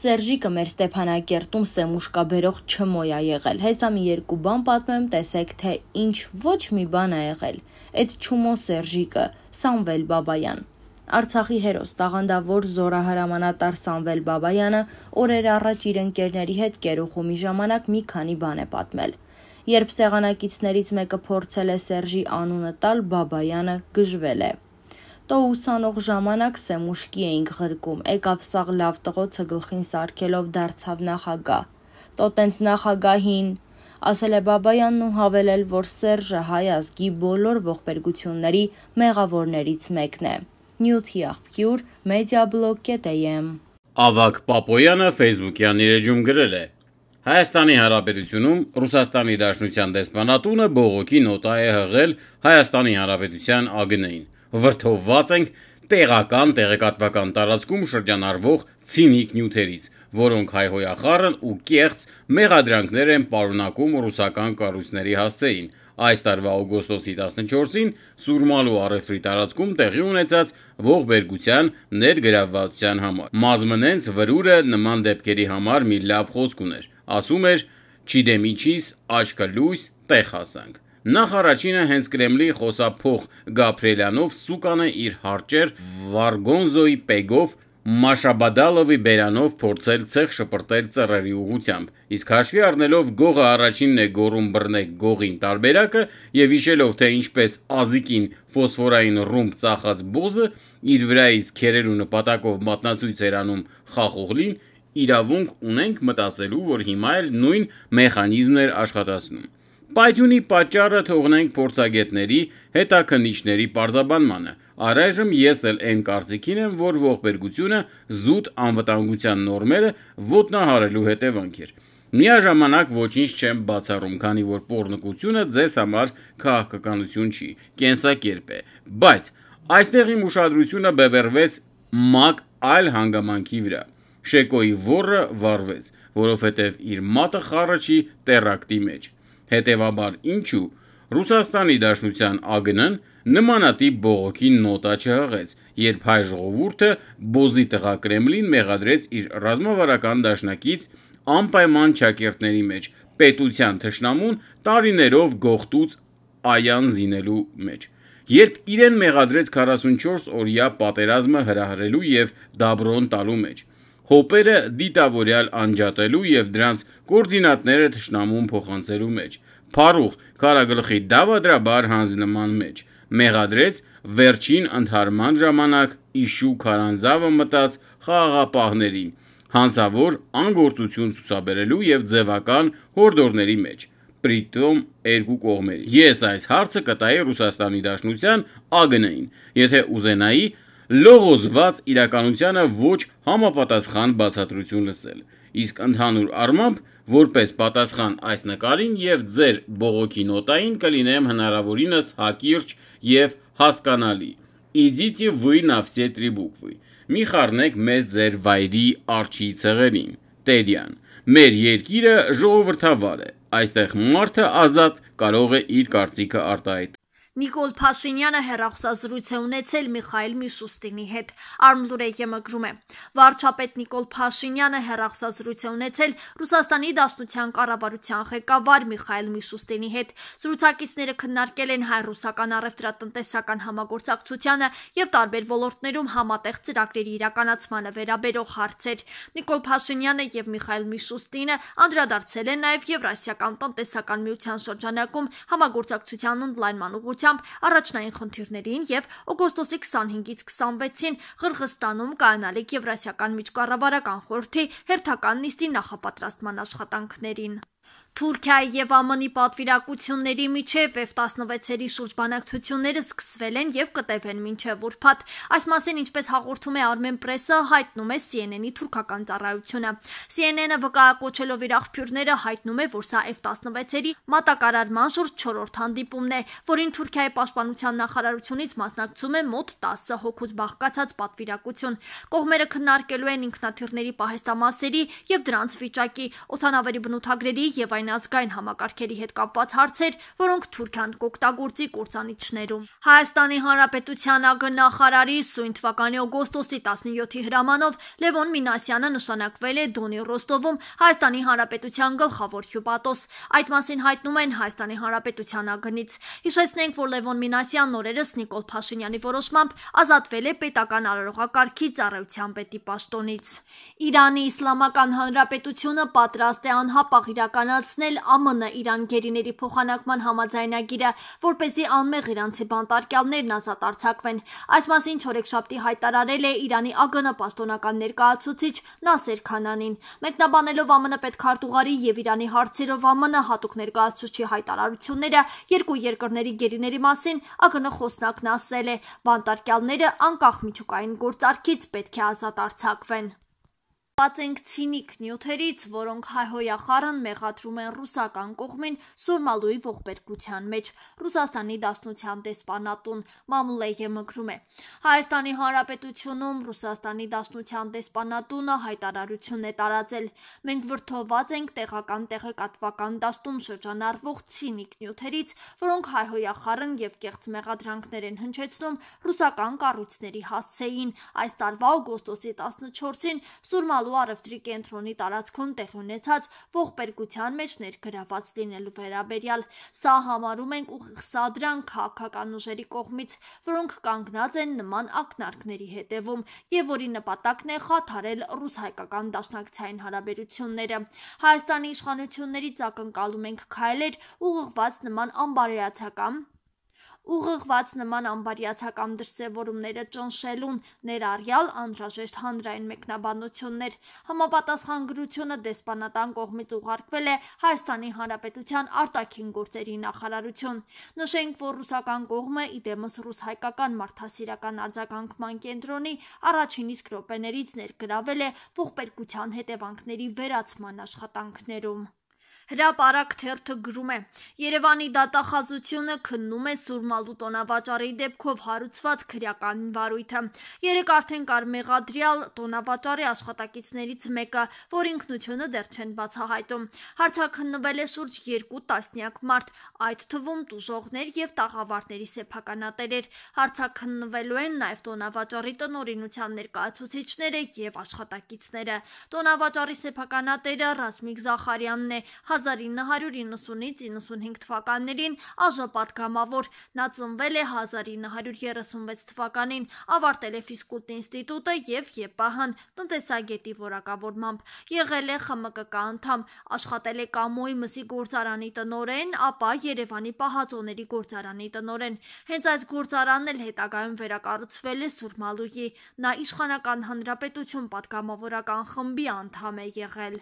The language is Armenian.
Սերժիկը մեր Ստեփանակերտում սեմուշկա բերող չմոյ ա եղել։ Հեսա մի երկու բան պատմեմ, տեսեք թե ինչ ոչ մի բան ա եղել։ Այդ Չումո Սերժիկը, Սամվել Բաբայան։ Արցախի հերոս տաղանդավոր զորահարամանատար Սամվել Բաբայանը օրեր առաջ իր ընկերների հետ կերուխումի ժամանակ մի քանի բան է պատմել։ Երբ սեղանակիցներից մեկը փորձել է Սերժի անունը տալ, Բաբայանը գժվել է։ Տո ուսանող ժամանակ Սեմուշկի էինք ղրկում, եկավ սաղ լավ տղոցը գլխին սարքելով դարձավ նախագահ։ Տո տենց նախագահին ասել է Բաբայանն ու հավելել, որ Սերժը հայ ազգի բոլոր ողբերգությունների մեղավորներից մեկն է։ Նյութի աղբյուր mediablog.am Ավակ Պապոյանը Facebook-յան իր էջում գրել է. Հայաստանի Հանրապետությունում Ռուսաստանի Դաշնության դեսպանատունը բողոքի նոտա է հղել Հայաստանի Հանրապետության ԱԳՆ-ին վրթովված ենք տեղական տեղեկատվական տարածքում շրջանառվող ցինիկ նյութերից, որոնք հայհոյախառն ու կեղծ մեղադրանքներ են պարունակում ռուսական կառույցների հասցեին։ Այս տարվա օգոստոսի 14-ին Սուրմալու առևտրի տարածքում տեղի ունեցած ողբերգության ներգրավվածության համար Մազմնենց վրուրը նման դեպքերի համար մի լավ խոսք ուներ։ Ասում էր՝ «Չիդեմիչիս, աշկը լույս, տեղ հասանք»։ Նախ առաջինը հենց Կրեմլի խոսափող Գաբրելյանով սուկան է իր հարճեր Վարգոնզոյի պեգով Մաշաբադալովի բերանով փորձել ցեղ շպրտել ծռերի ուղությամբ, իսկ հաշվի առնելով գողը առաջինն է գորում բռնե գողին տարբերակը եւ հիշելով թե ինչպես ազիկին ֆոսֆորային ռումբ ծախած բոզը իր վրայից քերելու նպատակով մատնացույց էր անում խախողլին, իրավունք ունենք մտածելու, որ հիմա էլ նույն մեխանիզմն էր աշխատացնում։ Պայթյունի պատճառը թողնենք փորձագետների, հետաքննիչների պարզաբանմանը։ Առայժմ ես էլ այն կարծիքին եմ, որ ողբերգությունը զուտ անվտանգության նորմերը ոտնահարելու հետևանք էր։ Միաժամանակ ոչինչ չեմ բացառում, քանի որ pornկությունը ձեզ համար քաղաքականություն չի, կենսակերպ է։ Բայց այստեղ իմ ուշադրությունը բևեռվեց մակ այլ հանգամանքի վրա։ Շեկոյի ворը վարվեց, որովհետև իր մատը խառը չի տերակտի մեջ։ Հետևաբար, ինչու Ռուսաստանի Դաշնության ԱԳՆ-ն նմանատիպ բողոքի նոտա չհղեց, երբ հայ ժողովուրդը բոզի տղա Կրեմլին մեղադրեց իր ռազմավարական դաշնակից անպայման ճակերտների մեջ պետության թշնամուն տարիներով գողտուց այան զինելու մեջ։ Երբ իրեն մեղադրեց 44 օրյա պատերազմը հրահրելու եւ դաբրոն տալու մեջ, հոպերը դիտավորյալ անջատելու և դրանց կորդինատները թշնամուն փոխանցելու մեջ, պարուղ կարագլխի դավադրաբար հանձնման մեջ, մեղադրեց վերջին ընդհարման ժամանակ իշու քարանձավը մտած խաղաղապահներին, հանցավոր անգործություն ցուցաբերելու և ձևական հորդորների մեջ, պրիտոմ երկու կողմերի։ Ես այս հարցը կտայի Ռուսաստանի Դաշնության ԱԳՆ-ին, եթե ուզենայի լողոզված իրականությանը ոչ համապատասխան բացատրություն լսել։ Իսկ ընդհանուր առմամբ, որպես պատասխան այս նկարին եւ ձեր բողոքի նոտային կլինեմ հնարավորինս հակիրճ եւ հասկանալի։ Идите вы на все три буквы։ Մի խառնեք մեզ ձեր վայրի արջի ցեղերին։ Տերյան։ Մեր երկիրը ժողովրդավար է։ Այստեղ մարդը ազատ կարող է իր կարծիքը արտահայտել։ Նիկոլ Փաշինյանը հերախոսազրույց է ունեցել Միխայել Միշուստինի հետ։ Արմլուրեյը մկրում է։ Վարչապետ Նիկոլ Փաշինյանը հերախոսազրույց է ունեցել Ռուսաստանի Դաշնության կառավարության ղեկավար Միխայել Միշուստինի հետ։ Զրուցակիցները քննարկել են հայ-ռուսական առևտրատնտեսական համագործակցությանը եւ տարբեր ոլորտներում համատեղ ծրագրերի իրականացմանը վերաբերող հարցեր։ Նիկոլ Փաշինյանը եւ Միխայել Միշուստինը անդրադարձել են նաեւ Եվրասիական տնտեսական միության շրջանակում համագործակցության ընդլայնման ուղղությամբ նշանակությամբ առաջնային խնդիրներին եւ օգոստոսի 25-ից 26-ին Ղրղստանում կայանալիք Եվրասիական միջկառավարական խորհրդի հերթական նիստի նախապատրաստման աշխատանքներին։ Թուրքիայի եւ ԱՄՆ-ի պատվիրակությունների միջև F-16-երի շուրջ բանակցությունները սկսվել են եւ կտևեն մինչեւ ուրբաթ։ Այս մասին, ինչպես հաղորդում է Armen Press-ը, հայտնում է CNN-ի թուրքական ծառայությունը։ CNN-ը վկայակոչելով իր աղբյուրները հայտնում է, որ սա F-16-երի մատակարարման շուրջ 4-րդ հանդիպումն է, որին Թուրքիայի պաշտպանության նախարարությունից մասնակցում է մոտ 10 հոգուց բաղկացած պատվիրակություն։ Կողմերը քննարկելու են ինքնաթիռների պահեստամասերի եւ դրանց վիճակի, օթանավերի բնութագրերի եւ այն ազգային համակարգերի հետ կապված հարցեր, որոնք Թուրքիան կօգտագործի կորցանիչներում։ Հայաստանի Հանրապետության ագնախարարի սույն թվականի օգոստոսի 17-ի հրամանով Լևոն Մինասյանը նշանակվել է Դոնի Ռոստովում Հայաստանի Հանրապետության գլխավոր հյուպատոս։ Այդ մասին հայտնում են Հայաստանի Հանրապետության ագնից։ Հիշեցնենք, որ Լևոն Մինասյանն օրերս Նիկոլ Փաշինյանի որոշմամբ ազատվել է պետական արարողակարգի ծառայության պետի պաշտոնից։ Իրանի Իսլամական Հանրապետությունը պատրաստ է անհապաղ իրական իրականացնել ԱՄՆ Իրան գերիների փոխանակման համաձայնագիրը, որ เป զի անմեղ իրանցի բանտարկյալներն ազատ արձակվեն։ Այս մասին Չորեքշաբթի հայտարարել է Իրանի ԱԳՆ պաշտոնական ներկայացուցիչ Նասեր Քանանին։ Մեկնաբանելով ԱՄՆ պետքարտուղարի եւ Իրանի հարցերով ԱՄՆ հատուկ ներկայացուցիչի հայտարարությունները երկու երկրների գերիների մասին ԱԳՆ խոսնակն ասել է. «Բանտարկյալները անկախ միջուկային գործարքից պետք է ազատ արձակվեն»։ Պատված ենք ցինիկ նյութերից, որոնք հայհոյախառն մեղադրում են ռուսական կողմին Սոմալուի ողբերգության մեջ։ Ռուսաստանի Դաշնության դեսպանատուն Մամուլեյը մկրում է։ Հայաստանի Հանրապետությունում Ռուսաստանի Դաշնության դեսպանատունը հայտարարություն է տարածել. Մենք վրթովված ենք տեղական տեղեկատվական դաշտում շրջանառվող ցինիկ նյութերից, որոնք հայհոյախառն եւ կեղծ մեղադրանքներ են հնչեցնում ռուսական կառույցների հասցեին։ Այս տարվա օգոստոսի 14-ին Սուրմալու ստանալու առևտրի կենտրոնի տարածքում տեղ ունեցած ողբերգության մեջ ներգրաված լինելու վերաբերյալ։ Սա համարում ենք ուղիղ սադրան քաղաքական ուժերի կողմից, որոնք կանգնած են նման ակնարկների հետևում եւ որի նպատակն է խաթարել ռուս-հայկական դաշնակցային հարաբերությունները։ Հայաստանի իշխանություններից ակնկալում ենք քայլեր ուղղված նման անբարոյացակամ ուղղված նման անբարյացակամ դրսևորումները ճնշելուն ներառյալ անհրաժեշտ հանրային մեկնաբանություններ։ Համապատասխան գրությունը դեսպանատան կողմից ուղարկվել է Հայաստանի Հանրապետության արտաքին գործերի նախարարություն։ Նշենք, որ ռուսական կողմը իդեմս ռուս-հայկական մարդասիրական արձագանքման կենտրոնի առաջին իսկ րոպեներից ներգրավել է ողբերգության հետևանքների վերացման աշխատանքներում։ Հրապարակ թերթը գրում է. Երևանի դատախազությունը քննում է Սուրմալու տոնավաճառի դեպքով հարուցված քրեական վարույթը։ Երեք արդեն կար մեղադրյալ տոնավաճառի աշխատակիցներից մեկը, որ ինքնությունը դեռ չեն բացահայտում։ Հարցաքննվել է շուրջ 2 տասնյակ մարդ, այդ թվում տուժողներ եւ տաղավարների սեփականատերեր։ Հարցաքննվելու են նաեւ տոնավաճառի տնօրինության ներկայացուցիչները եւ աշխատակիցները։ Տոնավաճառի սեփականատերը Ռազմիկ Զախարյանն է 1990-ից 95 թվականներին ԱԺ պատգամավոր։ Նա ծնվել է 1936 թվականին, ավարտել է ֆիզկուլտ ինստիտուտը եւ ԵՊՀ-ն տնտեսագետի որակավորմամբ։ Եղել է ԽՄԿԿ անդամ, աշխատել է Կամոյի մսի գործարանի տնորեն, ապա Երևանի պահածոների գործարանի տնորեն։ Հենց այս գործարանն էլ հետագայում վերակառուցվել է Սուրմալուի։ Նա իշխանական հանրապետություն պատգամավորական խմբի անդամ է եղել։